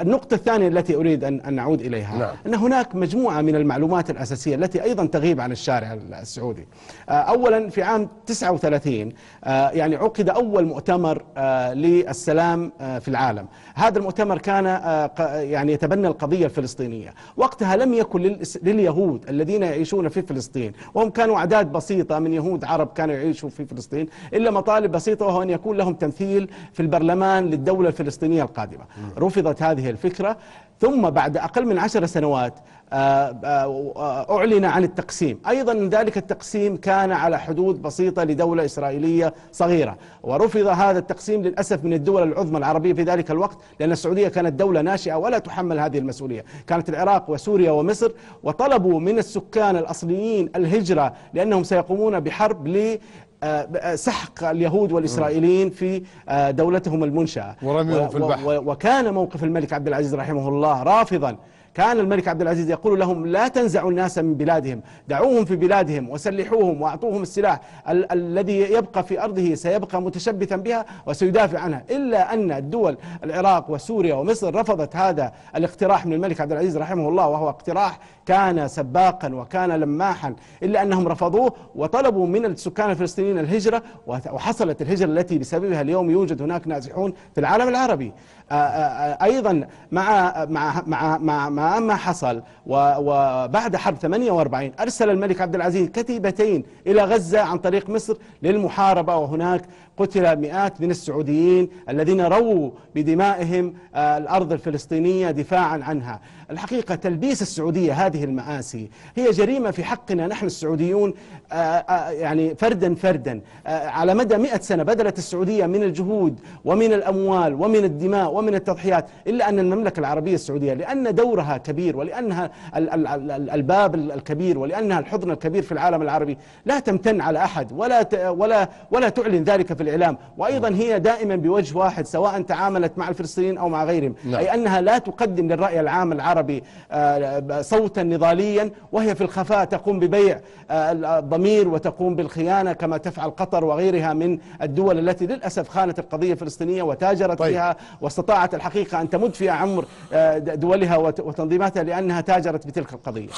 النقطة الثانية التي أريد أن نعود إليها نعم. أن هناك مجموعة من المعلومات الأساسية التي أيضا تغيب عن الشارع السعودي آه، أولا في عام 39 آه، يعني عقد أول مؤتمر آه، للسلام في العالم هذا المؤتمر كان يعني يتبنى القضية الفلسطينية وقتها لم يكن لليهود الذين يعيشون في فلسطين وهم كانوا أعداد بسيطة من يهود عرب كانوا يعيشوا في فلسطين إلا مطالب بسيطة وهو أن يكون لهم تمثيل في البرلمان للدولة الفلسطينية القادمة نعم. رفضت هذه الفكرة ثم بعد أقل من عشر سنوات آه، آه، أعلن عن التقسيم أيضا ذلك التقسيم كان على حدود بسيطة لدولة إسرائيلية صغيرة ورفض هذا التقسيم للأسف من الدول العظمى العربية في ذلك الوقت لأن السعودية كانت دولة ناشئة ولا تحمل هذه المسؤولية كانت العراق وسوريا ومصر وطلبوا من السكان الأصليين الهجرة لأنهم سيقومون بحرب آه، آه، سحق اليهود والإسرائيليين في آه، دولتهم المنشأة ورميهم في البحر وكان موقف الملك عبد العزيز رحمه الله رافضا كان الملك عبد العزيز يقول لهم لا تنزعوا الناس من بلادهم دعوهم في بلادهم وسلحوهم وأعطوهم السلاح ال الذي يبقى في أرضه سيبقى متشبثا بها وسيدافع عنها إلا أن الدول العراق وسوريا ومصر رفضت هذا الاقتراح من الملك عبد العزيز رحمه الله وهو اقتراح كان سباقا وكان لماحا إلا أنهم رفضوه وطلبوا من السكان الفلسطينيين الهجرة وحصلت الهجرة التي بسببها اليوم يوجد هناك نازحون في العالم العربي آه، آه، آه، أيضا مع مع مع مع, ما حصل وبعد حرب 48 أرسل الملك عبد العزيز كتيبتين إلى غزة عن طريق مصر للمحاربة وهناك قتل مئات من السعوديين الذين رووا بدمائهم آه، الأرض الفلسطينية دفاعا عنها الحقيقة تلبيس السعودية هذه المآسي هي جريمة في حقنا نحن السعوديون آه، آه، يعني فردا فردا على مدى مئة سنة بذلت السعودية من الجهود ومن الأموال ومن الدماء ومن التضحيات إلا أن المملكة العربية السعودية لأن دورها كبير ولأنها الباب الكبير ولأنها الحضن الكبير في العالم العربي لا تمتن على أحد ولا ولا ولا تعلن ذلك في الإعلام وأيضا هي دائما بوجه واحد سواء تعاملت مع الفلسطينيين أو مع غيرهم نعم. أي أنها لا تقدم للرأي العام العربي آه، صوتا نضاليا وهي في الخفاء تقوم ببيع آه، الضمير وتقوم بالخيانة كما تفعل قطر وغيرها من الدول التي للأسف خانت القضية الفلسطينية وتاجرت طيب. فيها واستطاعت الحقيقة أن تمد فيها عمر آه، دولها وتنظيماتها لأنها تاجرت بتلك القضية